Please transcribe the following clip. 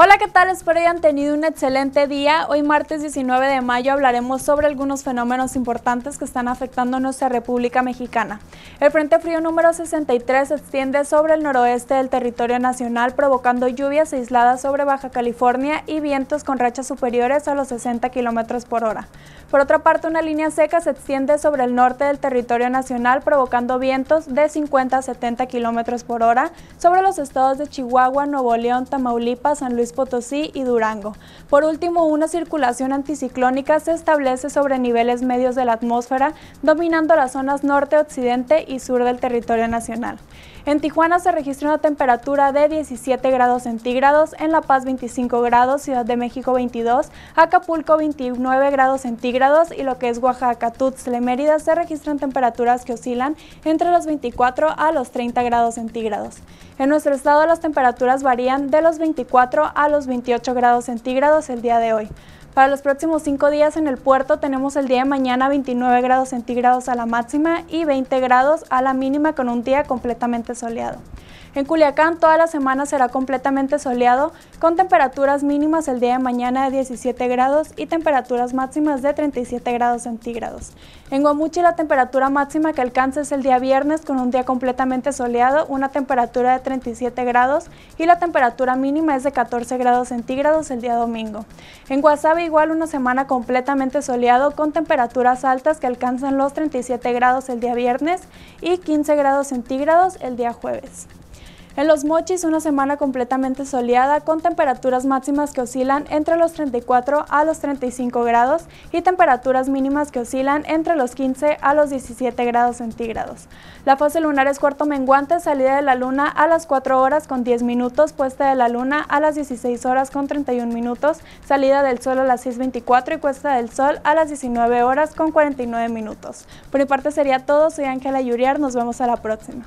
Hola, ¿qué tal? Espero hayan tenido un excelente día. Hoy martes 19 de mayo hablaremos sobre algunos fenómenos importantes que están afectando nuestra República Mexicana. El Frente Frío número 63 se extiende sobre el noroeste del territorio nacional provocando lluvias aisladas sobre Baja California y vientos con rachas superiores a los 60 km por hora. Por otra parte, una línea seca se extiende sobre el norte del territorio nacional provocando vientos de 50 a 70 km por hora sobre los estados de Chihuahua, Nuevo León, Tamaulipas, San Luis Potosí y Durango. Por último, una circulación anticiclónica se establece sobre niveles medios de la atmósfera, dominando las zonas norte, occidente y sur del territorio nacional. En Tijuana se registra una temperatura de 17 grados centígrados, en La Paz 25 grados, Ciudad de México 22, Acapulco 29 grados centígrados y lo que es Oaxaca, Tuxtla Mérida se registran temperaturas que oscilan entre los 24 a los 30 grados centígrados. En nuestro estado las temperaturas varían de los 24 a los 28 grados centígrados el día de hoy. Para los próximos cinco días en el puerto tenemos el día de mañana 29 grados centígrados a la máxima y 20 grados a la mínima con un día completamente soleado. En Culiacán toda la semana será completamente soleado con temperaturas mínimas el día de mañana de 17 grados y temperaturas máximas de 37 grados centígrados. En Guamuchi la temperatura máxima que alcanza es el día viernes con un día completamente soleado, una temperatura de 37 grados y la temperatura mínima es de 14 grados centígrados el día domingo. En Guasave igual una semana completamente soleado con temperaturas altas que alcanzan los 37 grados el día viernes y 15 grados centígrados el día jueves. En Los Mochis, una semana completamente soleada con temperaturas máximas que oscilan entre los 34 a los 35 grados y temperaturas mínimas que oscilan entre los 15 a los 17 grados centígrados. La fase lunar es cuarto menguante, salida de la luna a las 4 horas con 10 minutos, puesta de la luna a las 16 horas con 31 minutos, salida del sol a las 6.24 y puesta del sol a las 19 horas con 49 minutos. Por mi parte sería todo, soy Ángela Yuriar, nos vemos a la próxima.